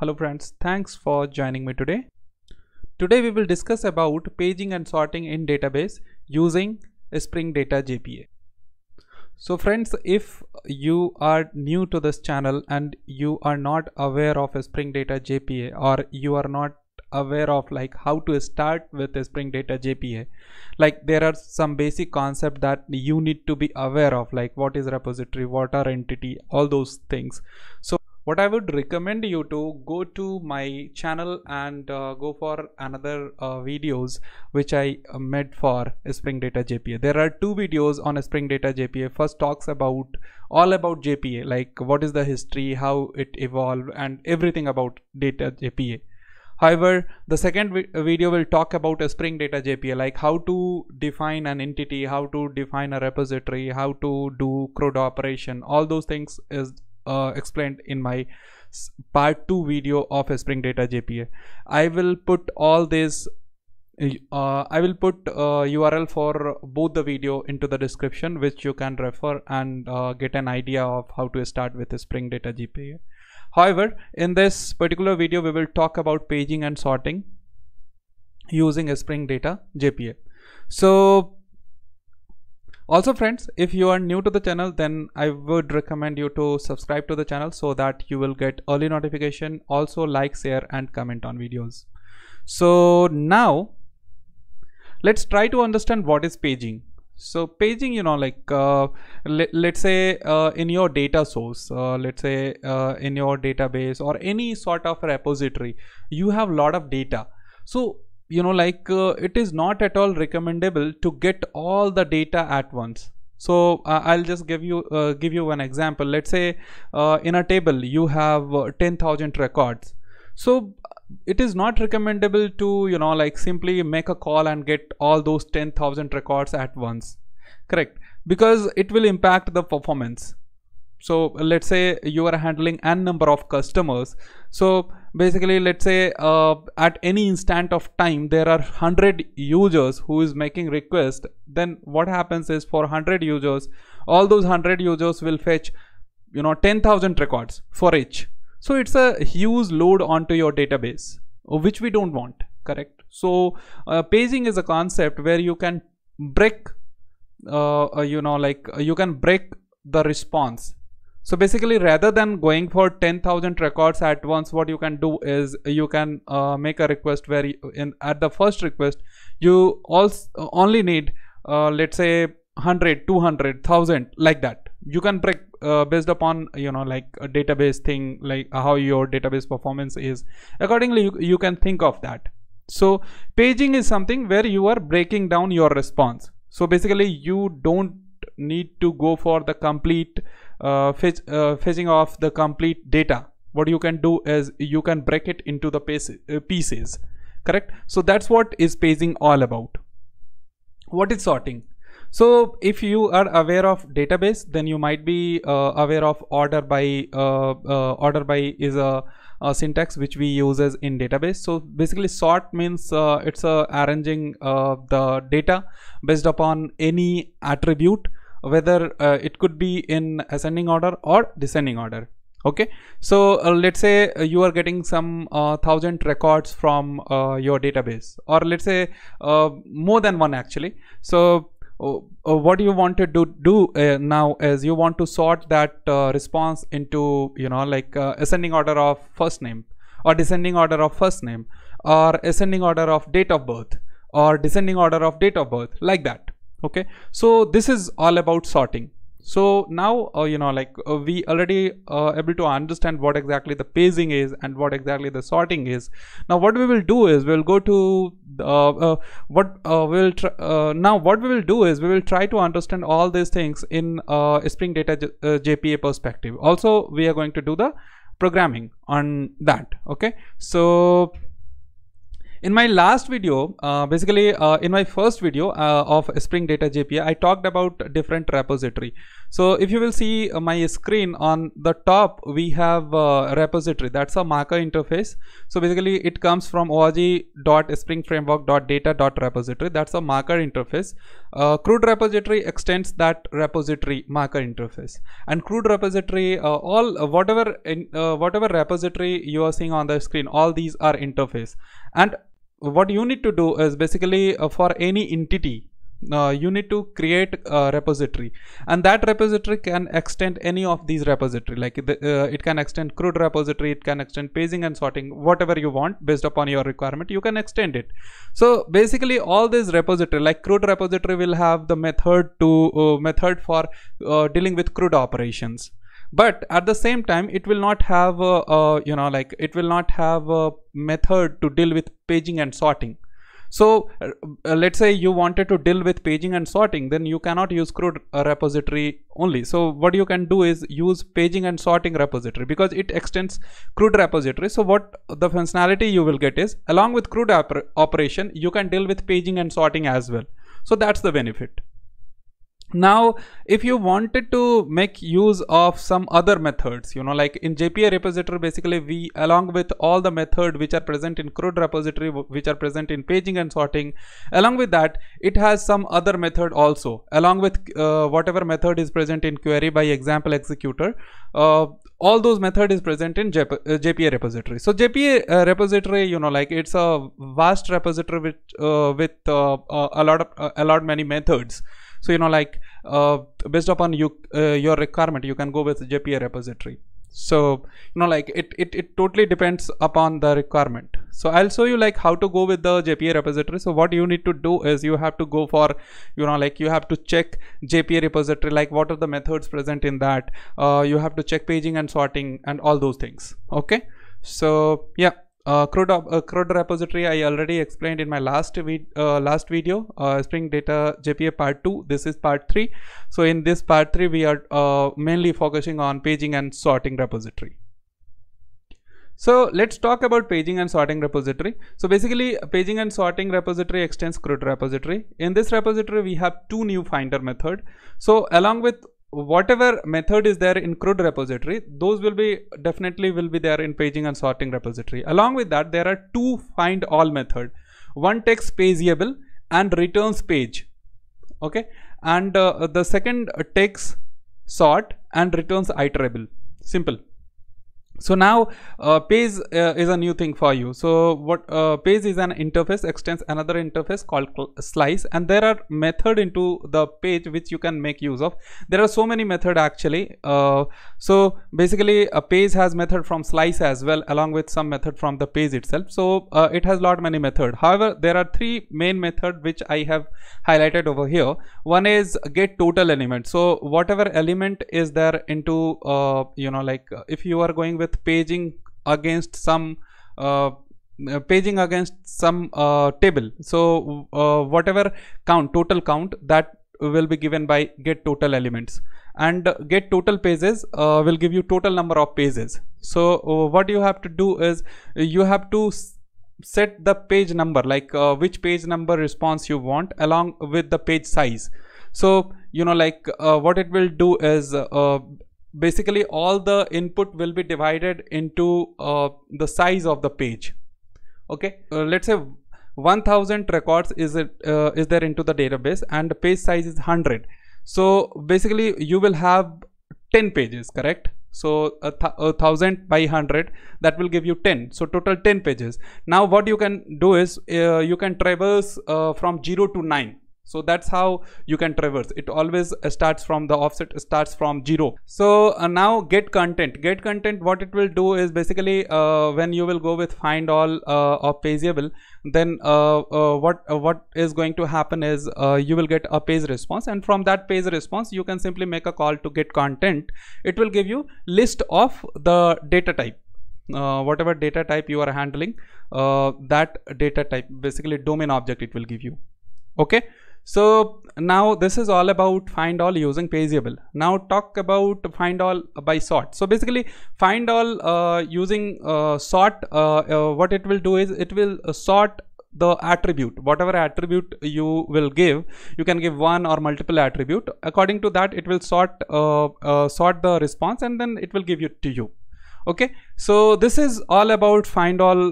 Hello friends, thanks for joining me today. Today we will discuss about paging and sorting in database using Spring Data JPA. So friends, if you are new to this channel and you are not aware of Spring Data JPA or you are not aware of like how to start with Spring Data JPA, like there are some basic concept that you need to be aware of like what is repository, what are entity, all those things. So what I would recommend you to go to my channel and uh, go for another uh, videos which I uh, made for Spring Data JPA. There are two videos on Spring Data JPA. First talks about all about JPA like what is the history, how it evolved and everything about data JPA. However, the second video will talk about a Spring Data JPA, like how to define an entity, how to define a repository, how to do CRUD operation. All those things is uh, explained in my part 2 video of spring data jpa i will put all this. uh, i will put url uh, for both the video into the description which you can refer and uh, get an idea of how to start with spring data jpa however in this particular video we will talk about paging and sorting using spring data jpa so also friends if you are new to the channel then i would recommend you to subscribe to the channel so that you will get early notification also like share and comment on videos so now let's try to understand what is paging so paging you know like uh, let, let's say uh, in your data source uh, let's say uh, in your database or any sort of repository you have lot of data so you know like uh, it is not at all recommendable to get all the data at once so uh, i'll just give you uh, give you an example let's say uh, in a table you have uh, 10000 records so uh, it is not recommendable to you know like simply make a call and get all those 10000 records at once correct because it will impact the performance so let's say you are handling n number of customers so basically let's say uh, at any instant of time there are 100 users who is making request then what happens is for 100 users all those 100 users will fetch you know 10000 records for each so it's a huge load onto your database which we don't want correct so uh, paging is a concept where you can break uh, uh you know like uh, you can break the response so basically rather than going for 10,000 records at once, what you can do is you can uh, make a request where you, in, at the first request, you also only need, uh, let's say 100, 200, 1000 like that. You can break uh, based upon, you know, like a database thing, like how your database performance is. Accordingly, you, you can think of that. So paging is something where you are breaking down your response. So basically you don't need to go for the complete uh, fetch, uh, fetching the complete data what you can do is you can break it into the uh, pieces correct so that's what is paging all about what is sorting so if you are aware of database then you might be uh, aware of order by uh, uh, order by is a, a, syntax which we uses in database so basically sort means uh, it's arranging uh, the data based upon any attribute whether uh, it could be in ascending order or descending order okay so uh, let's say uh, you are getting some uh, thousand records from uh, your database or let's say uh, more than one actually so what you want to do, do now is you want to sort that response into you know like ascending order of first name or descending order of first name or ascending order of date of birth or descending order of date of birth like that okay so this is all about sorting so now uh, you know like uh, we already uh, able to understand what exactly the paging is and what exactly the sorting is now what we will do is we'll go to uh, uh, what uh, we'll now what we will do is we will try to understand all these things in spring data J jpa perspective also we are going to do the programming on that okay so in my last video, uh, basically uh, in my first video uh, of Spring Data JPA, I talked about different repository. So if you will see uh, my screen on the top, we have repository. That's a marker interface. So basically it comes from org.springframework.data.repository. That's a marker interface. Uh, crude repository extends that repository marker interface. And crude repository, uh, all whatever in, whatever repository you are seeing on the screen, all these are interface. And what you need to do is basically uh, for any entity uh, you need to create a repository and that repository can extend any of these repository like the, uh, it can extend crude repository it can extend paging and sorting whatever you want based upon your requirement you can extend it so basically all these repository like crude repository will have the method to uh, method for uh, dealing with crude operations but at the same time it will not have a, you know like it will not have a method to deal with paging and sorting so uh, let's say you wanted to deal with paging and sorting then you cannot use crude uh, repository only so what you can do is use paging and sorting repository because it extends crude repository so what the functionality you will get is along with crude oper operation you can deal with paging and sorting as well so that's the benefit now if you wanted to make use of some other methods you know like in jpa repository basically we along with all the method which are present in CRUD repository which are present in paging and sorting along with that it has some other method also along with uh, whatever method is present in query by example executor uh, all those method is present in JP, uh, jpa repository so jpa uh, repository you know like it's a vast repository with uh, with uh, a lot of a lot many methods so you know like uh, based upon you uh, your requirement you can go with jpa repository so you know like it, it it totally depends upon the requirement so i'll show you like how to go with the jpa repository so what you need to do is you have to go for you know like you have to check jpa repository like what are the methods present in that uh, you have to check paging and sorting and all those things okay so yeah uh, crude CRUD, uh, repository I already explained in my last uh, last video, uh, Spring Data JPA part 2. This is part 3. So in this part 3, we are uh, mainly focusing on paging and sorting repository. So let's talk about paging and sorting repository. So basically paging and sorting repository extends CRUD repository. In this repository, we have two new finder method. So along with whatever method is there in CRUD repository, those will be definitely will be there in paging and sorting repository. Along with that, there are two find all method. One takes pageable and returns page. Okay. And uh, the second takes sort and returns iterable. Simple. So now uh, page uh, is a new thing for you. So what uh, page is an interface extends another interface called slice and there are method into the page which you can make use of. There are so many method actually. Uh, so basically a uh, page has method from slice as well along with some method from the page itself. So uh, it has lot many method. However, there are three main method which I have highlighted over here. One is get total element. So whatever element is there into you know like if you are going with with paging against some uh, uh, paging against some uh, table. So uh, whatever count, total count that will be given by get total elements and get total pages uh, will give you total number of pages. So uh, what you have to do is you have to set the page number like which page number response you want along with the page size. So you know like what it will do is basically all the input will be divided into uh, the size of the page okay uh, let's say 1000 records is it uh, is there into the database and the page size is 100 so basically you will have 10 pages correct so a, th a thousand by 100 that will give you 10 so total 10 pages now what you can do is uh, you can traverse uh, from 0 to 9 so that's how you can traverse it always starts from the offset starts from zero so uh, now get content get content what it will do is basically uh, when you will go with find all uh, of pageable then uh, uh, what uh, what is going to happen is you will get a page response and from that page response you can simply make a call to get content it will give you list of the data type uh, whatever data type you are handling uh, that data type basically domain object it will give you okay so now this is all about find all using pageable. Now talk about find all by sort. So basically find all uh, using uh, sort, uh, uh what it will do is it will uh, sort the attribute whatever attribute you will give you can give one or multiple attribute according to that it will sort uh, sort the response and then it will give it to you okay so this is all about find all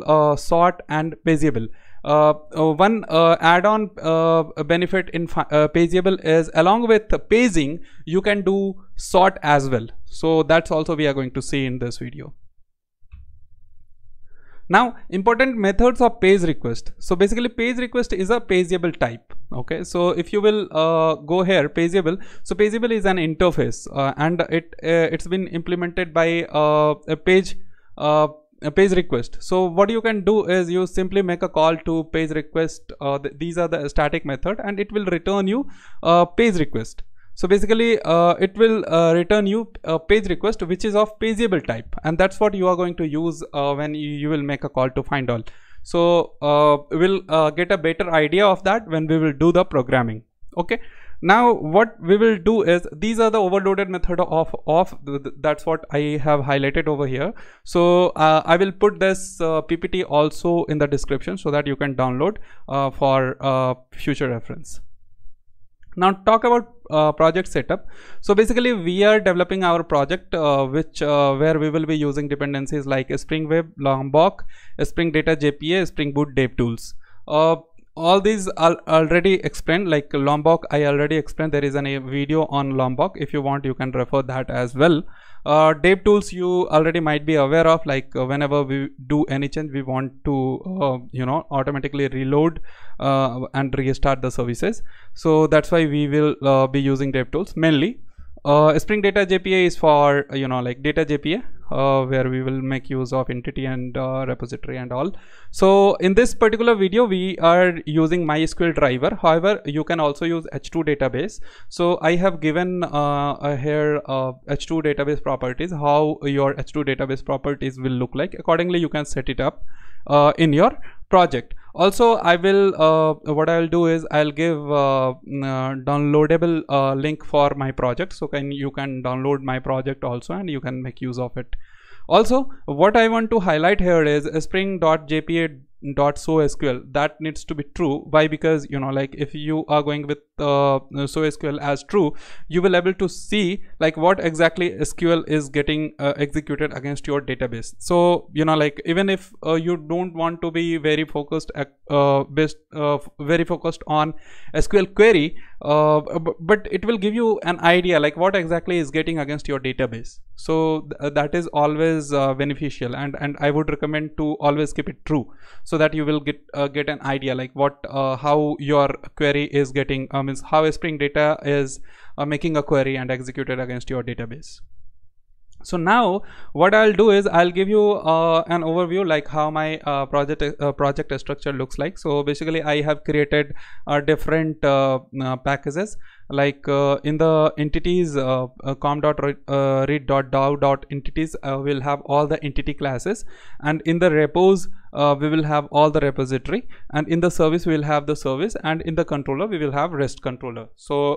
sort and pageable uh, uh, one uh, add-on benefit in pageable is along with paging, you can do sort as well. So that's also we are going to see in this video. Now important methods of page request. So basically page request is a pageable type. Okay. So if you will uh, go here pageable. So pageable is an interface uh, and it uh, it's been implemented by a page a page request so what you can do is you simply make a call to page request uh, th these are the static method and it will return you a page request so basically uh, it will uh, return you a page request which is of pageable type and that's what you are going to use uh, when you, you, will make a call to find all so uh, we'll uh, get a better idea of that when we will do the programming okay now what we will do is these are the overloaded method of off that's what i have highlighted over here so uh, i will put this uh, ppt also in the description so that you can download uh, for uh, future reference now talk about uh, project setup so basically we are developing our project uh, which uh, where we will be using dependencies like spring web lombok spring data jpa spring boot dev tools uh, all these are already explained like Lombok I already explained there is a video on Lombok if you want you can refer that as well uh, dev tools you already might be aware of like uh, whenever we do any change we want to uh, you know automatically reload uh, and restart the services so that's why we will uh, be using dev tools mainly uh, spring data jpa is for uh, you know like data jpa uh, where we will make use of entity and uh, repository and all so in this particular video we are using mysql driver however you can also use h2 database so i have given uh, here h2 uh, database properties how your h2 database properties will look like accordingly you can set it up in your project also i will uh, what i'll do is i'll give uh, uh, downloadable uh, link for my project so can you can download my project also and you can make use of it also what i want to highlight here is spring.jpa dot so sql that needs to be true why because you know like if you are going with uh, so sql as true you will able to see like what exactly sql is getting uh, executed against your database so you know like even if uh, you don't want to be very focused uh, based uh, very focused on sql query uh, but it will give you an idea like what exactly is getting against your database so th uh, that is always uh, beneficial and and i would recommend to always keep it true so that you will get uh, get an idea like what uh, how your query is getting uh, means how spring data is making a query and executed against your database so now what I'll do is I'll give you uh, an overview like how my uh, project uh, project structure looks like. So basically I have created uh, different uh, uh, packages like in the entities uh, com.read.dao.entities uh, will have all the entity classes and in the repos we will have all the repository and in the service we will have the service and in the controller we will have rest controller. So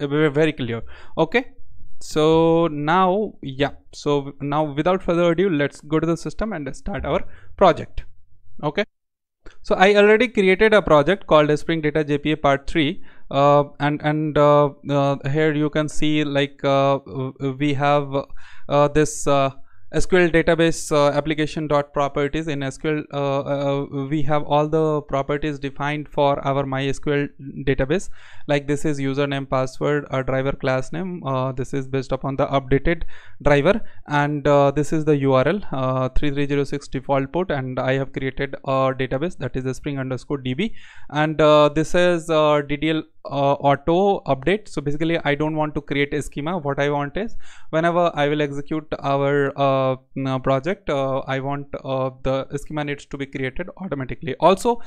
very clear. Okay so now yeah so now without further ado let's go to the system and start our project okay so I already created a project called Spring Data JPA Part 3 uh, and and uh, uh, here you can see like uh, we have uh, this uh, SQL database uh, application dot properties in SQL uh, uh, we have all the properties defined for our MySQL database like this is username password a driver class name uh, this is based upon the updated driver and uh, this is the URL uh, 3306 default port and I have created a database that is the spring underscore DB and this is DDL auto update so basically I don't want to create a schema what I want is whenever I will execute our uh, uh, project uh, I want the schema needs to be created automatically also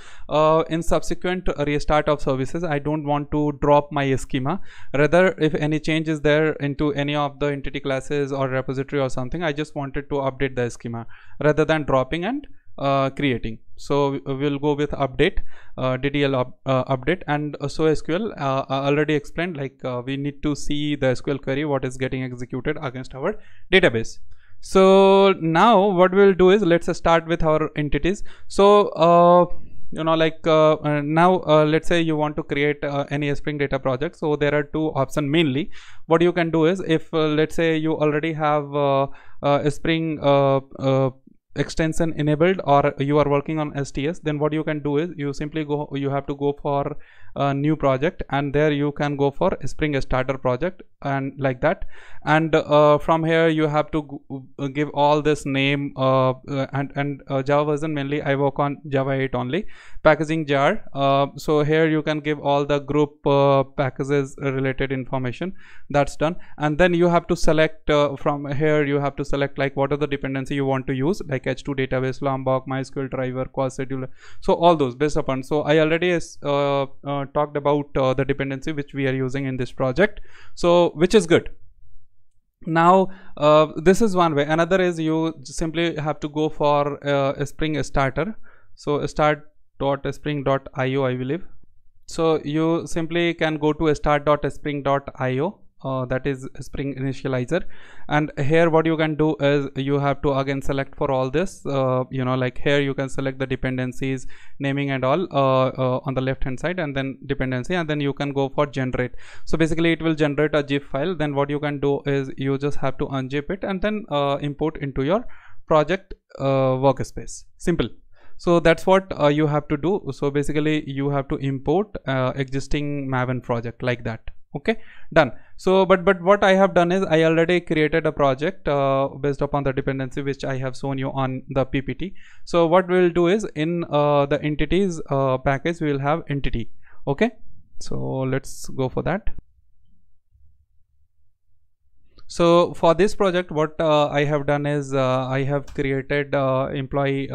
in subsequent restart of services I don't want to drop my schema rather if any change is there into any of the entity classes or repository or something I just wanted to update the schema rather than dropping and uh, creating so we'll go with update uh, ddl up, uh, update and so sql already explained like we need to see the sql query what is getting executed against our database so now what we'll do is let's start with our entities so uh, you know like uh, uh now uh, let's say you want to create uh, any spring data project so there are two options mainly what you can do is if uh, let's say you already have a spring extension enabled or you are working on sts then what you can do is you simply go you have to go for a new project and there you can go for spring starter project and like that and uh, from here you have to uh, give all this name uh, uh, and and uh, java version mainly i work on java 8 only packaging jar uh, so here you can give all the group packages related information that's done and then you have to select from here you have to select like what are the dependency you want to use like h2 database lombok mysql driver quad scheduler so all those based upon so i already uh, talked about uh, the dependency which we are using in this project so which is good now uh, this is one way another is you simply have to go for uh, a spring starter so start.spring.io i believe so you simply can go to start.spring.io uh, that is spring initializer and here what you can do is you have to again select for all this uh, you know like here you can select the dependencies naming and all uh, uh on the left hand side and then dependency and then you can go for generate so basically it will generate a zip file then what you can do is you just have to unzip it and then uh, import into your project uh, workspace simple so that's what you have to do so basically you have to import existing maven project like that okay done so but but what i have done is i already created a project uh, based upon the dependency which i have shown you on the ppt so what we'll do is in uh, the entities uh, package we'll have entity okay so let's go for that so for this project what uh, i have done is uh, i have created uh, employee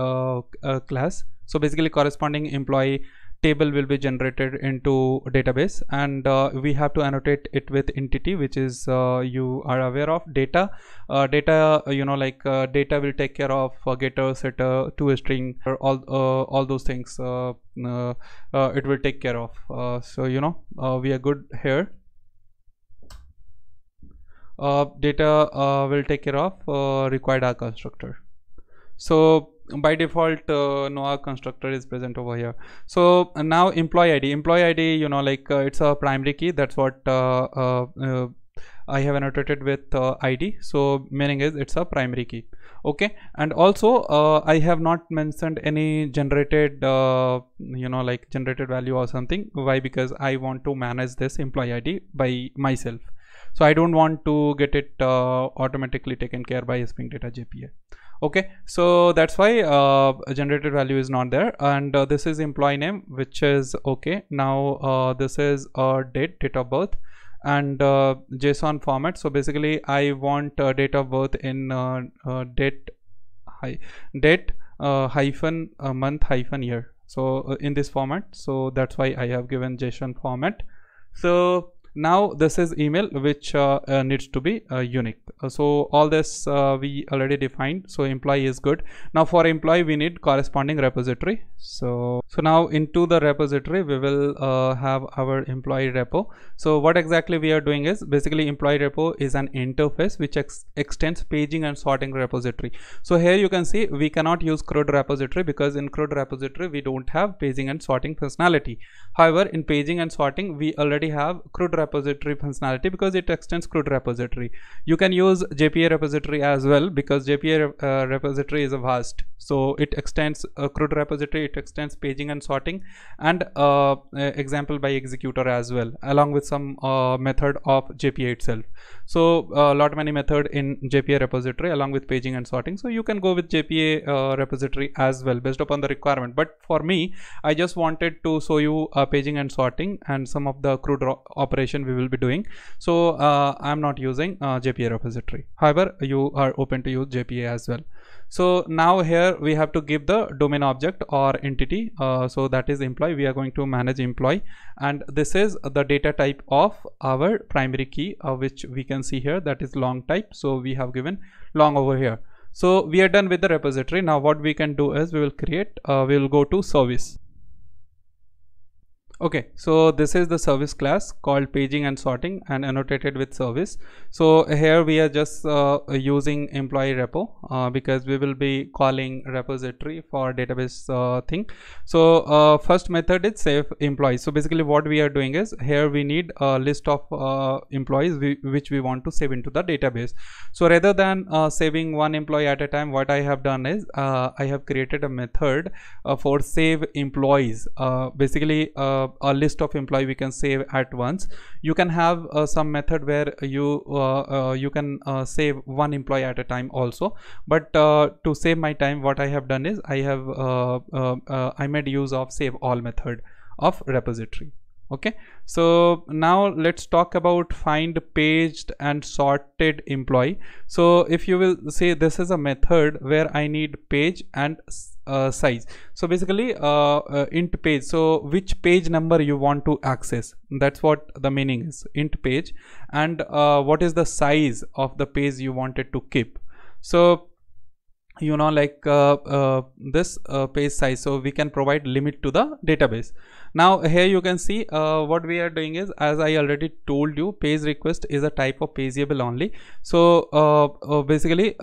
class so basically corresponding employee table will be generated into database and uh, we have to annotate it with entity which is uh, you are aware of data uh, data uh, you know like uh, data will take care of uh, getter setter to string all all those things it will take care of so you know we are good here data will take care of required constructor so by default uh, no constructor is present over here so now employee id employee id you know like uh, it's a primary key that's what uh, uh, uh i have annotated with uh, id so meaning is it's a primary key okay and also i have not mentioned any generated you know like generated value or something why because i want to manage this employee id by myself so i don't want to get it automatically taken care by spring data jpa okay so that's why uh, generated value is not there and uh, this is employee name which is okay now uh, this is uh, date date of birth and uh, json format so basically i want date of birth in uh, uh, date hi date hyphen month hyphen year so in this format so that's why i have given json format so now this is email which uh, uh, needs to be uh, unique so all this we already defined so employee is good now for employee we need corresponding repository so so now into the repository we will have our employee repo so what exactly we are doing is basically employee repo is an interface which ex extends paging and sorting repository so here you can see we cannot use CRUD repository because in CRUD repository we don't have paging and sorting functionality however in paging and sorting we already have CRUD repository functionality because it extends CRUD repository. You can use JPA repository as well because JPA uh, repository is a vast. So it extends uh, CRUD repository, it extends paging and sorting and uh, uh, example by executor as well along with some uh, method of JPA itself. So a uh, lot many method in JPA repository along with paging and sorting. So you can go with JPA repository as well based upon the requirement. But for me, I just wanted to show you paging and sorting and some of the CRUD operations we will be doing so uh, i'm not using uh, jpa repository however you are open to use jpa as well so now here we have to give the domain object or entity uh, so that is employee we are going to manage employee and this is the data type of our primary key uh, which we can see here that is long type so we have given long over here so we are done with the repository now what we can do is we will create uh, we will go to service okay so this is the service class called paging and sorting and annotated with service so here we are just uh, using employee repo uh, because we will be calling repository for database uh, thing so uh, first method is save employees so basically what we are doing is here we need a list of uh, employees we, which we want to save into the database so rather than uh, saving one employee at a time what i have done is i have created a method for save employees basically a list of employee we can save at once you can have uh, some method where you uh, uh, you can save one employee at a time also but to save my time what I have done is I have I made use of save all method of repository okay so now let's talk about find paged and sorted employee so if you will say this is a method where i need page and uh, size so basically uh, uh, int page so which page number you want to access that's what the meaning is int page and uh, what is the size of the page you wanted to keep so you know like uh, uh, this uh, page size so we can provide limit to the database now here you can see uh, what we are doing is as i already told you page request is a type of pageable only so uh, basically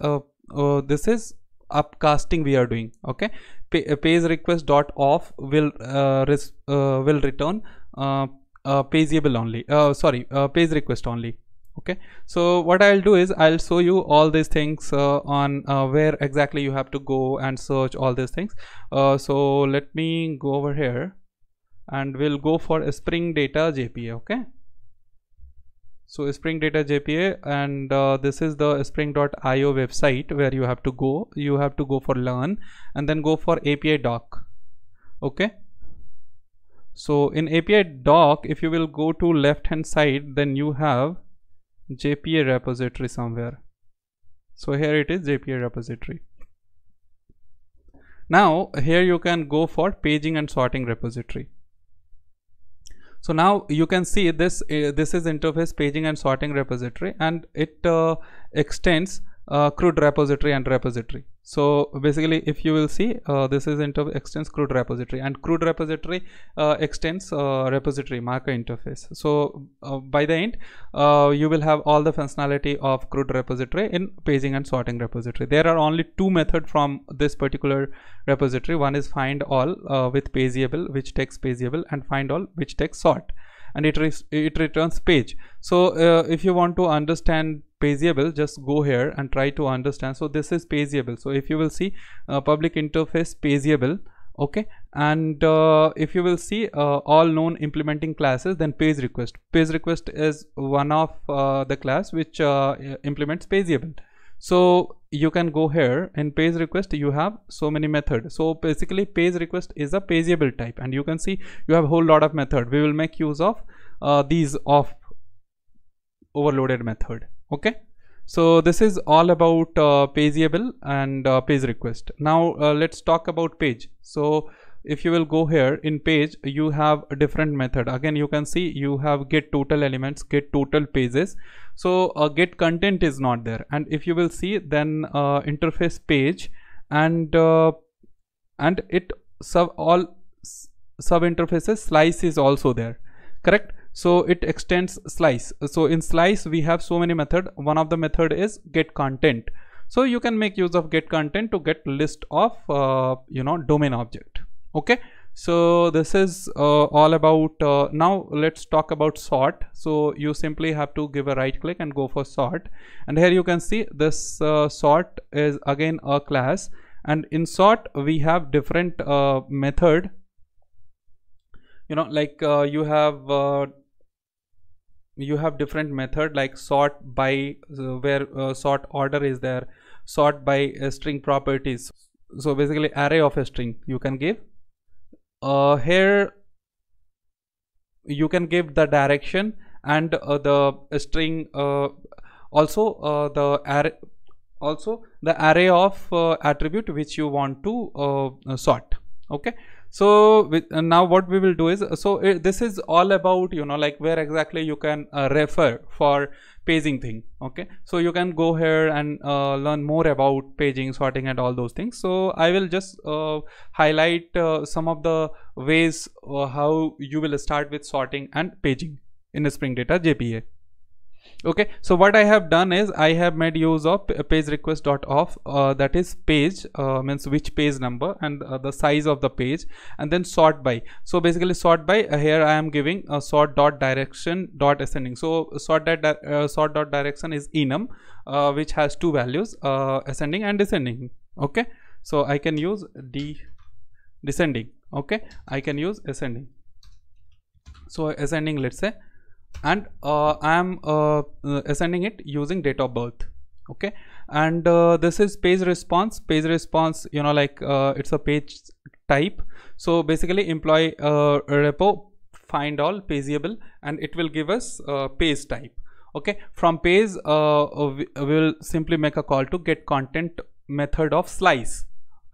this is upcasting we are doing okay page uh, request dot off will uh, res, uh, will return uh, uh, pageable only uh, sorry uh, page request only okay so what I'll do is I'll show you all these things uh, on uh, where exactly you have to go and search all these things uh, so let me go over here and we'll go for spring data JPA okay so spring data jpa and uh, this is the spring.io website where you have to go you have to go for learn and then go for api doc okay so in api doc if you will go to left hand side then you have jpa repository somewhere so here it is jpa repository now here you can go for paging and sorting repository so now you can see this, uh, this is interface paging and sorting repository and it uh, extends uh, CRUD repository and repository. So basically, if you will see, uh, this is into extends CRUD repository and CRUD repository uh, extends uh, repository marker interface. So uh, by the end, uh, you will have all the functionality of CRUD repository in paging and sorting repository. There are only two method from this particular repository. One is find all with pageable, which takes pageable and find all, which takes sort and it, it returns page. So uh, if you want to understand pageable just go here and try to understand so this is pageable so if you will see uh, public interface pageable okay and uh, if you will see uh, all known implementing classes then page request page request is one of uh, the class which uh, implements pageable so you can go here in page request you have so many method so basically page request is a pageable type and you can see you have a whole lot of method we will make use of uh, these of overloaded method okay so this is all about uh, pageable and uh, page request now uh, let's talk about page so if you will go here in page you have a different method again you can see you have get total elements get total pages so uh, get content is not there and if you will see then uh, interface page and uh, and it sub all sub interfaces slice is also there correct so it extends slice so in slice we have so many method one of the method is get content so you can make use of get content to get list of uh, you know domain object okay so this is uh, all about uh, now let's talk about sort so you simply have to give a right click and go for sort and here you can see this uh, sort is again a class and in sort we have different uh, method you know like uh, you have uh, you have different method like sort by uh, where uh, sort order is there sort by string properties so basically array of a string you can give uh, here you can give the direction and the string also the array also the array of uh, attribute which you want to uh, sort okay so with, uh, now what we will do is uh, so uh, this is all about you know like where exactly you can uh, refer for paging thing okay so you can go here and uh, learn more about paging sorting and all those things so i will just highlight some of the ways how you will start with sorting and paging in spring data jpa okay so what i have done is i have made use of page request dot off uh, that is page uh, means which page number and uh, the size of the page and then sort by so basically sort by uh, here i am giving a uh, sort dot direction dot ascending so sort that uh, sort dot direction is enum which has two values ascending and descending okay so i can use d descending okay i can use ascending so ascending let's say and uh, I'm uh, ascending it using date of birth okay and uh, this is page response page response you know like uh, it's a page type so basically employee uh, repo find all pageable and it will give us uh, page type okay from page we will simply make a call to get content method of slice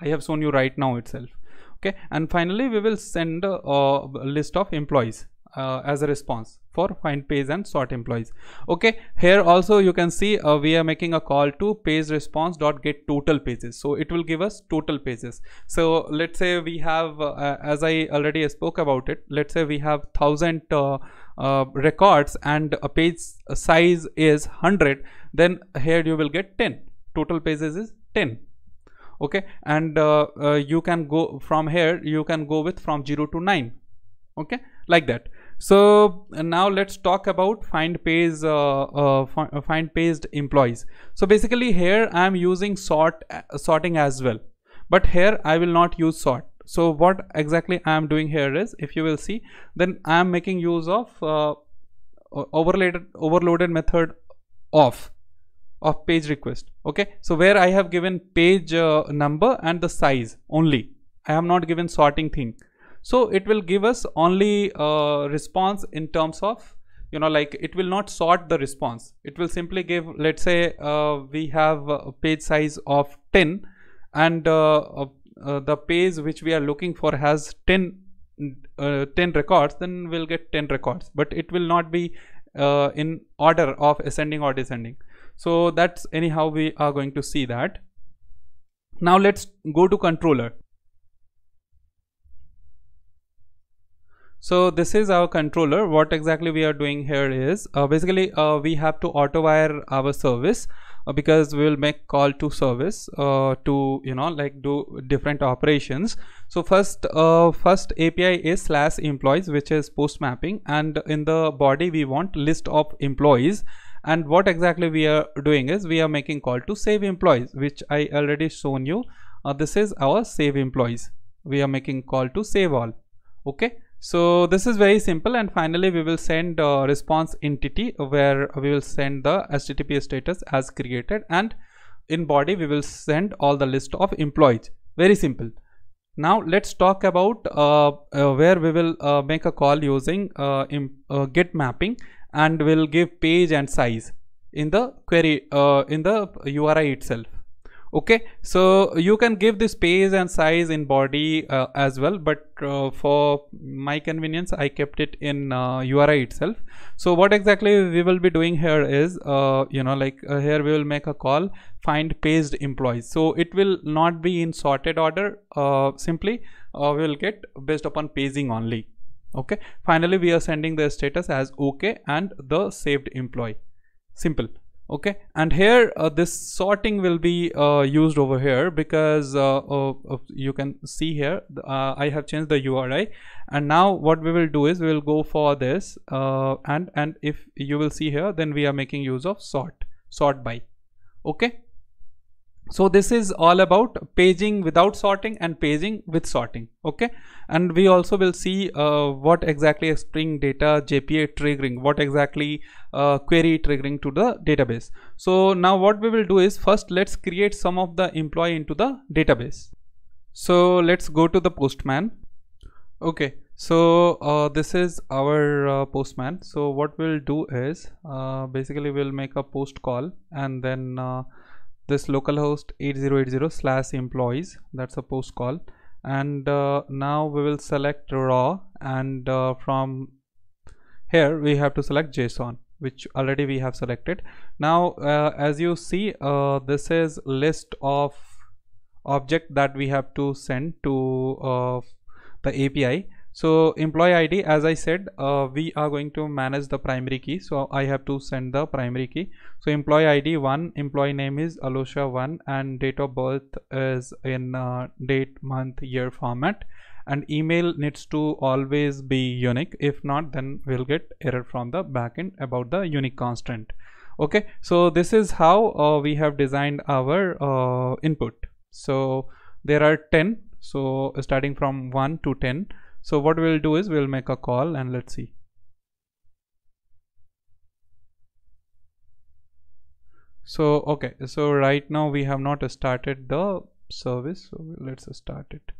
I have shown you right now itself okay and finally we will send a list of employees uh, as a response for find page and sort employees okay here also you can see uh, we are making a call to page response dot get total pages so it will give us total pages so let's say we have uh, as i already spoke about it let's say we have thousand uh, uh, records and a page size is 100 then here you will get 10 total pages is 10 okay and uh, you can go from here you can go with from 0 to 9 okay like that so now let's talk about find page uh, uh, uh find paged employees so basically here i'm using sort uh, sorting as well but here i will not use sort so what exactly i am doing here is if you will see then i am making use of uh, overloaded overloaded method of of page request okay so where i have given page uh, number and the size only i have not given sorting thing so it will give us only a response in terms of, you know, like it will not sort the response. It will simply give, let's say uh, we have a page size of 10 and uh, uh, uh the page which we are looking for has 10, uh, 10 records, then we'll get 10 records, but it will not be in order of ascending or descending. So that's anyhow we are going to see that. Now let's go to controller. So this is our controller. What exactly we are doing here is uh, basically uh, we have to auto wire our service uh, because we will make call to service uh, to you know like do different operations. So first uh, first API is slash employees which is post mapping and in the body we want list of employees and what exactly we are doing is we are making call to save employees which I already shown you. Uh, this is our save employees. We are making call to save all. Okay so this is very simple and finally we will send a response entity where we will send the HTTP status as created and in body we will send all the list of employees. Very simple. Now let's talk about uh, uh, where we will uh, make a call using uh, uh, git mapping and will give page and size in the query uh, in the URI itself okay so you can give the space and size in body uh, as well but uh, for my convenience i kept it in uh, uri itself so what exactly we will be doing here is uh, you know like uh, here we will make a call find paged employees so it will not be in sorted order uh, simply we will get based upon paging only okay finally we are sending the status as okay and the saved employee simple okay and here uh, this sorting will be uh, used over here because uh, you can see here uh, I have changed the URI and now what we will do is we will go for this uh, and and if you will see here then we are making use of sort sort by okay so this is all about paging without sorting and paging with sorting okay and we also will see uh, what exactly is string data jpa triggering what exactly uh, query triggering to the database so now what we will do is first let's create some of the employee into the database so let's go to the postman okay so uh, this is our uh, postman so what we'll do is uh, basically we'll make a post call and then uh, this localhost 8080 slash employees that's a post call and uh, now we will select raw and uh, from here we have to select json which already we have selected now uh, as you see uh, this is list of object that we have to send to uh, the api so employee id as i said uh, we are going to manage the primary key so i have to send the primary key so employee id 1 employee name is alosha 1 and date of birth is in uh, date month year format and email needs to always be unique if not then we'll get error from the backend about the unique constant okay so this is how uh, we have designed our uh, input so there are 10 so starting from 1 to 10 so what we'll do is we'll make a call and let's see. So, okay. So right now we have not started the service. So let's start it.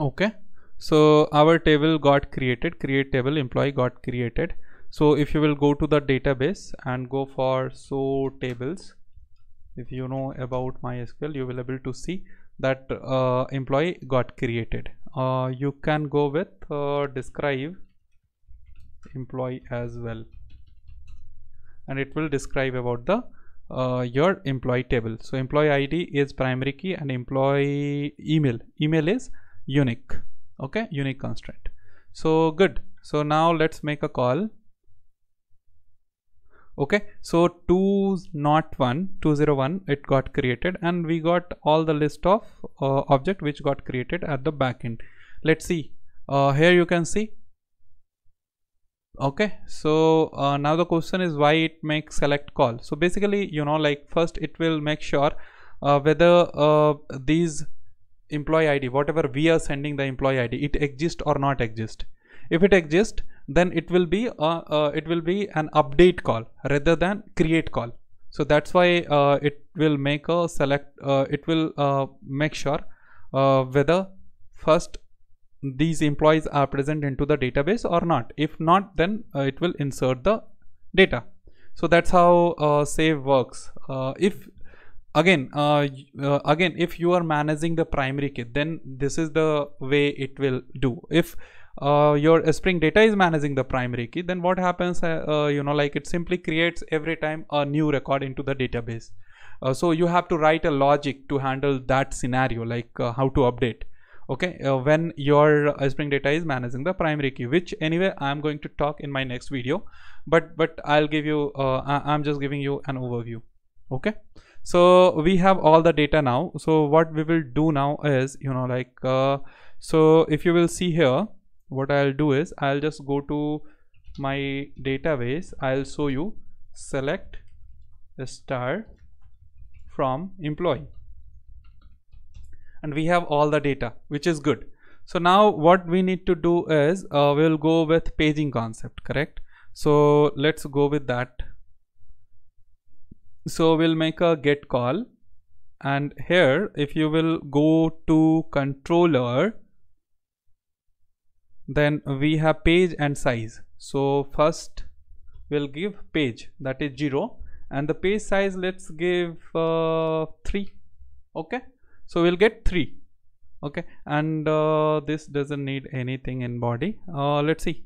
Okay. So our table got created, create table employee got created. So if you will go to the database and go for show tables, if you know about mysql you will able to see that uh, employee got created uh, you can go with uh, describe employee as well and it will describe about the uh, your employee table so employee id is primary key and employee email email is unique okay unique constraint so good so now let's make a call okay so 2 not one two zero one 201 it got created and we got all the list of uh, object which got created at the backend let's see uh, here you can see okay so uh, now the question is why it makes select call so basically you know like first it will make sure uh, whether uh, these employee id whatever we are sending the employee id it exists or not exist if it exists then it will be a, uh, uh, it will be an update call rather than create call so that's why uh, it will make a select uh, it will uh, make sure uh, whether first these employees are present into the database or not if not then it will insert the data so that's how save works if again again if you are managing the primary key then this is the way it will do if uh, your uh, spring data is managing the primary key then what happens uh, uh, you know like it simply creates every time a new record into the database uh, so you have to write a logic to handle that scenario like uh, how to update okay when your spring data is managing the primary key which anyway i'm going to talk in my next video but but i'll give you i'm just giving you an overview okay so we have all the data now so what we will do now is you know like so if you will see here what I'll do is I'll just go to my database I'll show you select star from employee and we have all the data which is good so now what we need to do is uh, we'll go with paging concept correct so let's go with that so we'll make a get call and here if you will go to controller then we have page and size so first we'll give page that is 0 and the page size let's give uh, 3 okay so we'll get 3 okay and uh, this doesn't need anything in body uh, let's see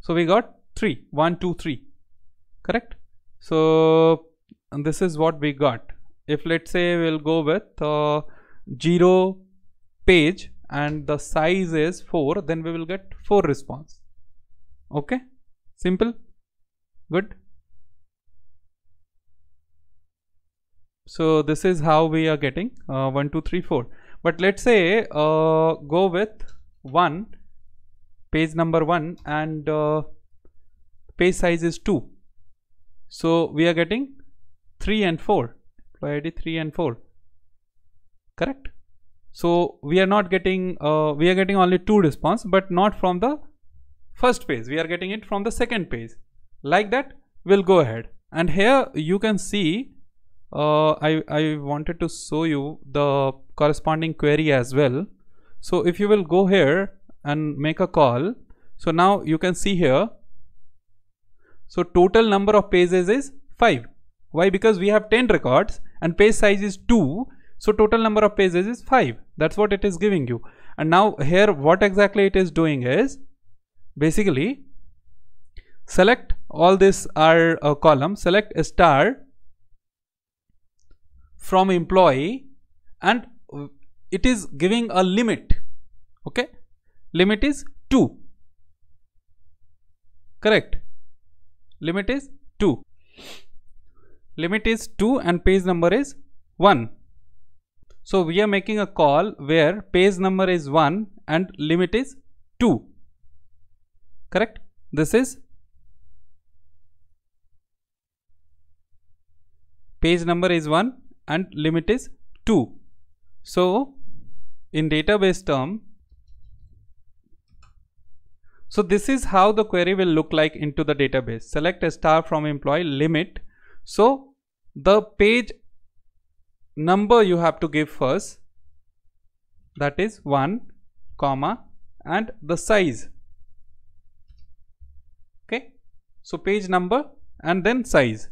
so we got 3 1 2 3 correct so this is what we got if let's say we'll go with uh, 0 page and the size is 4 then we will get 4 response okay simple good so this is how we are getting uh, 1 2 3 4 but let's say uh, go with 1 page number 1 and uh, page size is 2 so we are getting 3 and 4 employee id 3 and 4 correct so we are not getting, uh, we are getting only two response, but not from the first page. We are getting it from the second page. Like that, we'll go ahead. And here you can see, uh, I, I wanted to show you the corresponding query as well. So if you will go here and make a call, so now you can see here, so total number of pages is 5. Why? Because we have 10 records and page size is 2 so total number of pages is 5. That's what it is giving you. And now here what exactly it is doing is basically select all this are uh, column, select a star from employee and uh, it is giving a limit. Okay. Limit is 2. Correct. Limit is 2. Limit is 2 and page number is 1 so we are making a call where page number is 1 and limit is 2. Correct? This is page number is 1 and limit is 2. So in database term, so this is how the query will look like into the database. Select a star from employee limit. So the page number you have to give first that is 1 comma and the size okay so page number and then size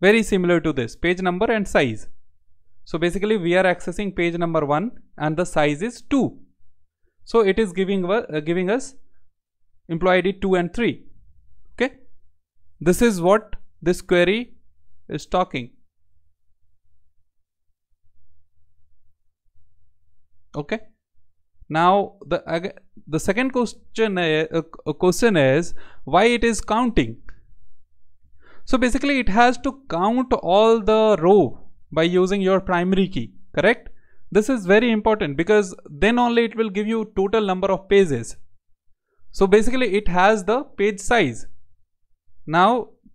very similar to this page number and size so basically we are accessing page number 1 and the size is 2 so it is giving uh, giving us employee id 2 and 3 okay this is what this query is talking okay now the the second question uh, uh, question is why it is counting so basically it has to count all the row by using your primary key correct this is very important because then only it will give you total number of pages so basically it has the page size now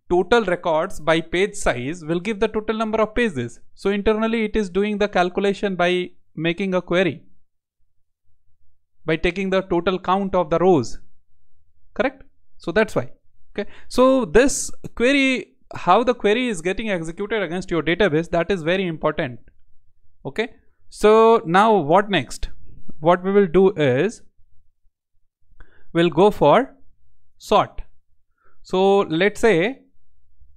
total records by page size will give the total number of pages. So internally it is doing the calculation by making a query by taking the total count of the rows correct so that's why okay so this query how the query is getting executed against your database that is very important okay so now what next what we will do is we'll go for sort so let's say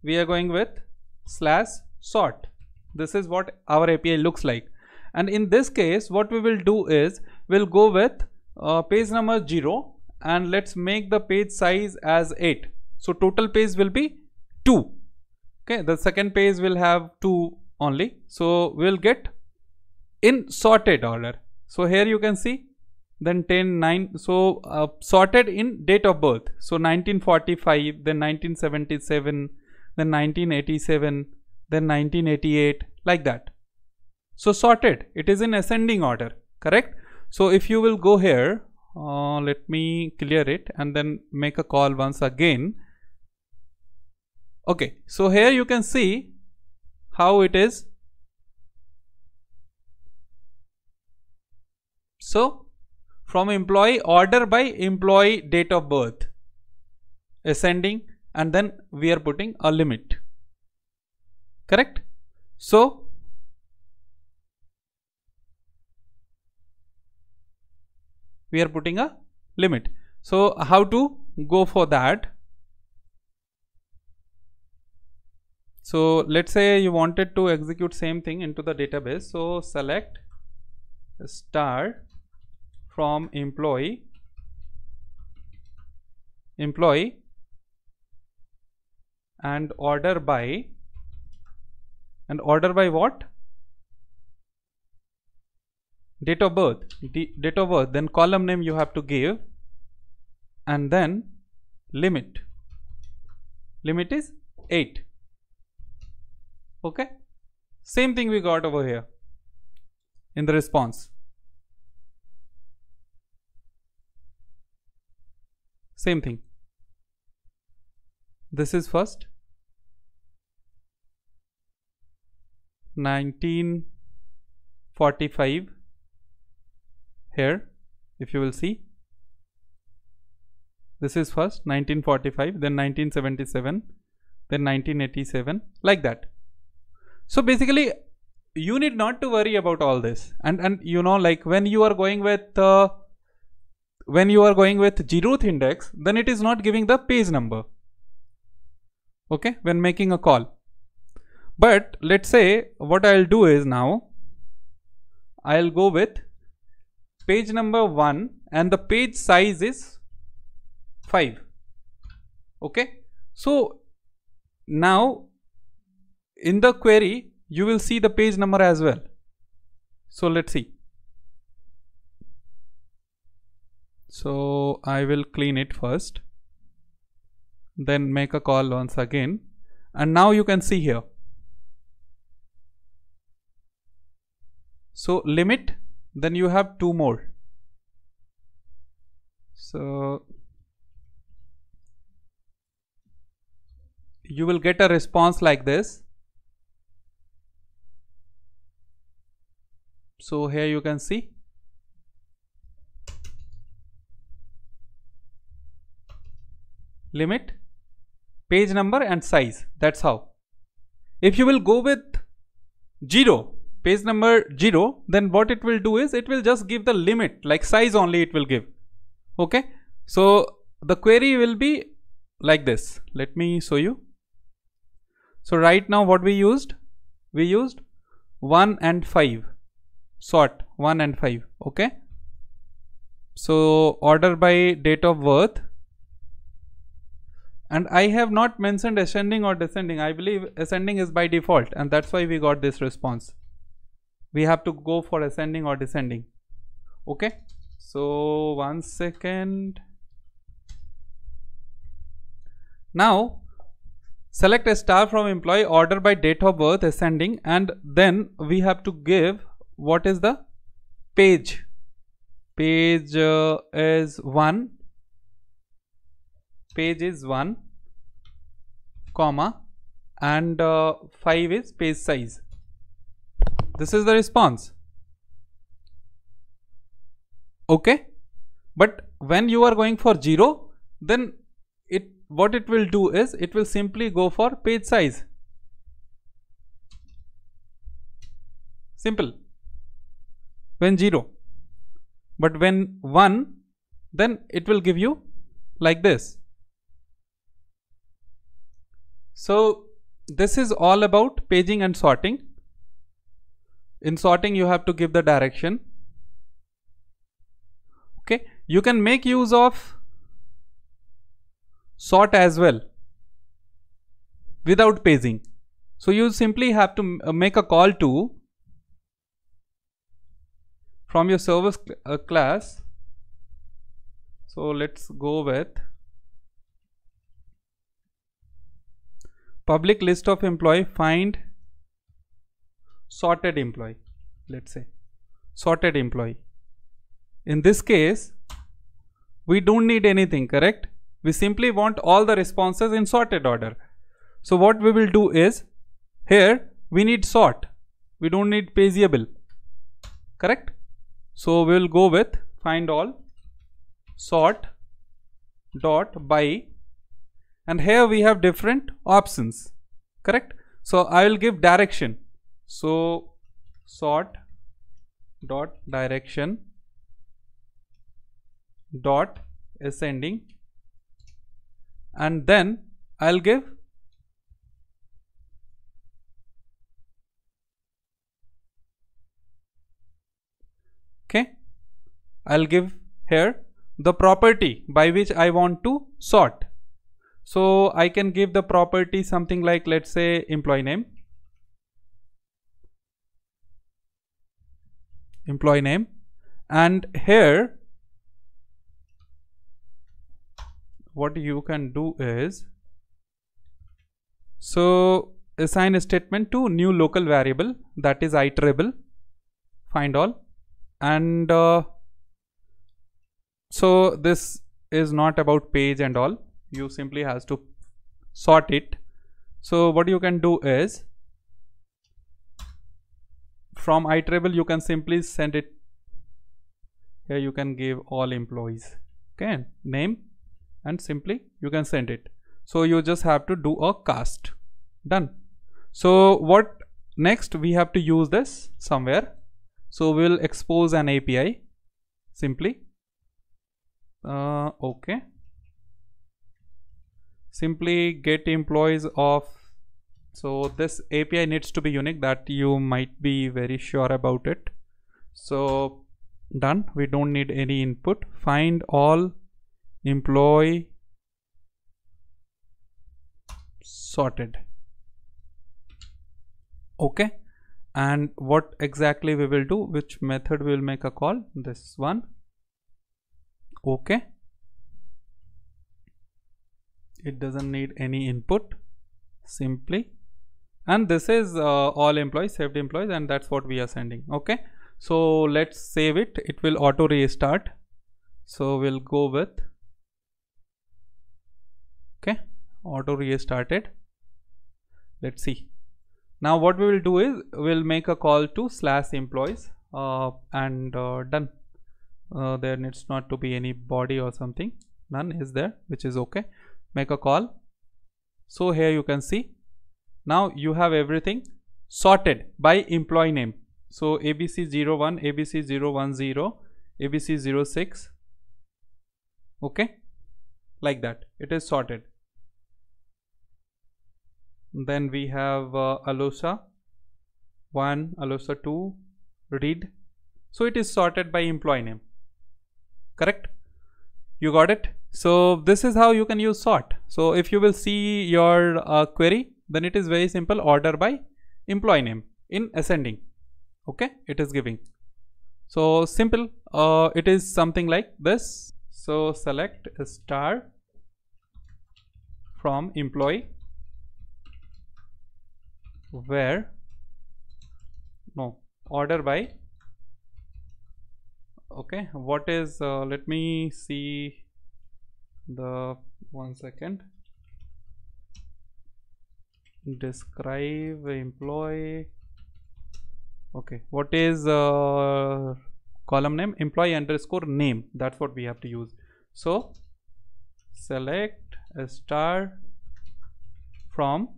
we are going with slash sort this is what our API looks like and in this case what we will do is we'll go with uh, page number 0 and let's make the page size as 8 so total page will be 2 okay the second page will have 2 only so we'll get in sorted order so here you can see then 10 9 so uh, sorted in date of birth so 1945 then 1977 then 1987, then 1988, like that. So sorted, it is in ascending order, correct? So if you will go here, uh, let me clear it and then make a call once again. Okay, so here you can see how it is. So from employee order by employee date of birth ascending and then we are putting a limit correct so we are putting a limit so how to go for that so let's say you wanted to execute same thing into the database so select star from employee employee and order by and order by what date of birth D date of birth then column name you have to give and then limit limit is 8 okay same thing we got over here in the response same thing this is first 1945 here if you will see this is first 1945 then 1977 then 1987 like that so basically you need not to worry about all this and and you know like when you are going with uh, when you are going with zeroth index then it is not giving the page number okay when making a call but let's say what I'll do is now I'll go with page number 1 and the page size is 5 okay so now in the query you will see the page number as well so let's see so I will clean it first then make a call once again and now you can see here so limit then you have two more so you will get a response like this so here you can see limit page number and size that's how if you will go with 0 page number 0 then what it will do is it will just give the limit like size only it will give okay so the query will be like this let me show you so right now what we used we used 1 and 5 sort 1 and 5 okay so order by date of birth and I have not mentioned ascending or descending. I believe ascending is by default and that's why we got this response. We have to go for ascending or descending. Okay. So one second. Now select a star from employee order by date of birth ascending and then we have to give what is the page. Page uh, is 1 page is 1 comma and uh, 5 is page size this is the response okay but when you are going for 0 then it what it will do is it will simply go for page size simple when 0 but when 1 then it will give you like this so this is all about paging and sorting. In sorting, you have to give the direction. Okay, you can make use of sort as well without paging. So you simply have to uh, make a call to from your service cl uh, class. So let's go with public list of employee find sorted employee let's say sorted employee in this case we don't need anything correct we simply want all the responses in sorted order so what we will do is here we need sort we don't need pageable correct so we'll go with find all sort dot by and here we have different options correct so i will give direction so sort dot direction dot ascending and then i'll give okay i'll give here the property by which i want to sort so I can give the property something like let's say employee name. Employee name. And here what you can do is so assign a statement to new local variable that is iterable find all and uh, so this is not about page and all you simply has to sort it so what you can do is from iTravel you can simply send it here you can give all employees okay name and simply you can send it so you just have to do a cast done so what next we have to use this somewhere so we'll expose an api simply uh, okay simply get employees of so this API needs to be unique that you might be very sure about it so done we don't need any input find all employee sorted okay and what exactly we will do which method we will make a call this one okay it doesn't need any input simply and this is uh, all employees saved employees and that's what we are sending okay so let's save it it will auto restart so we'll go with okay auto restarted let's see now what we will do is we'll make a call to slash employees uh, and uh, done uh, there needs not to be any body or something none is there which is okay make a call so here you can see now you have everything sorted by employee name so abc01 abc010 abc06 okay like that it is sorted then we have uh, alosa 1 alosa 2 read so it is sorted by employee name correct you got it so this is how you can use sort. So if you will see your uh, query, then it is very simple order by employee name in ascending. Okay, it is giving. So simple, uh, it is something like this. So select star from employee where no order by okay what is uh, let me see the one second describe employee okay what is uh, column name employee underscore name that's what we have to use so select a star from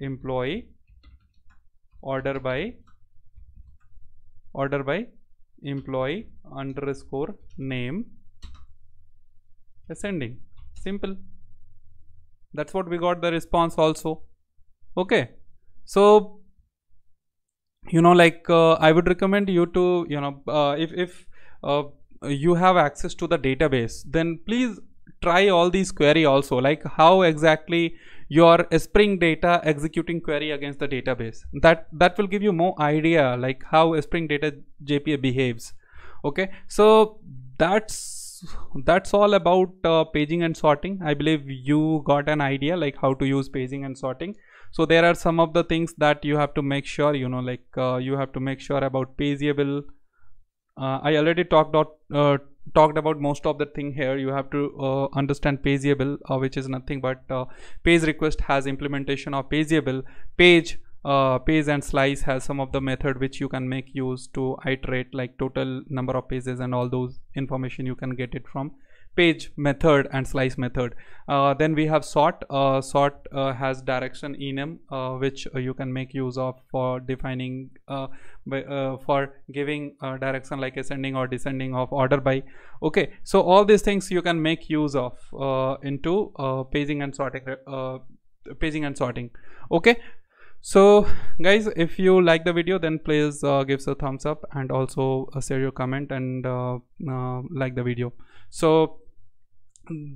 employee order by order by employee underscore name ascending simple that's what we got the response also okay so you know like uh, i would recommend you to you know uh, if if uh, you have access to the database then please try all these query also like how exactly your spring data executing query against the database that that will give you more idea like how spring data jpa behaves okay so that's that's all about uh, paging and sorting i believe you got an idea like how to use paging and sorting so there are some of the things that you have to make sure you know like uh, you have to make sure about pageable uh, i already talked out uh, talked about most of the thing here you have to uh, understand pageable uh, which is nothing but page request has implementation of pageable page uh, page and slice has some of the method which you can make use to iterate like total number of pages and all those information you can get it from page method and slice method uh, then we have sort uh, sort uh, has direction enum uh, which uh, you can make use of for defining by, for giving direction like ascending or descending of order by okay so all these things you can make use of into paging and sorting paging and sorting okay so guys if you like the video then please uh, give us a thumbs up and also uh, share your comment and uh, uh like the video so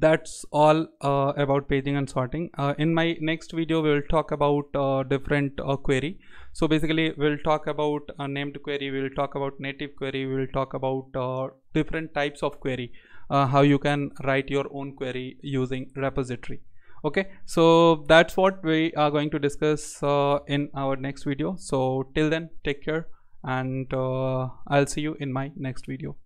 that's all uh, about paging and sorting uh, in my next video we will talk about different query so basically we'll talk about a named query we'll talk about native query we'll talk about different types of query how you can write your own query using repository okay so that's what we are going to discuss uh, in our next video so till then take care and uh, i'll see you in my next video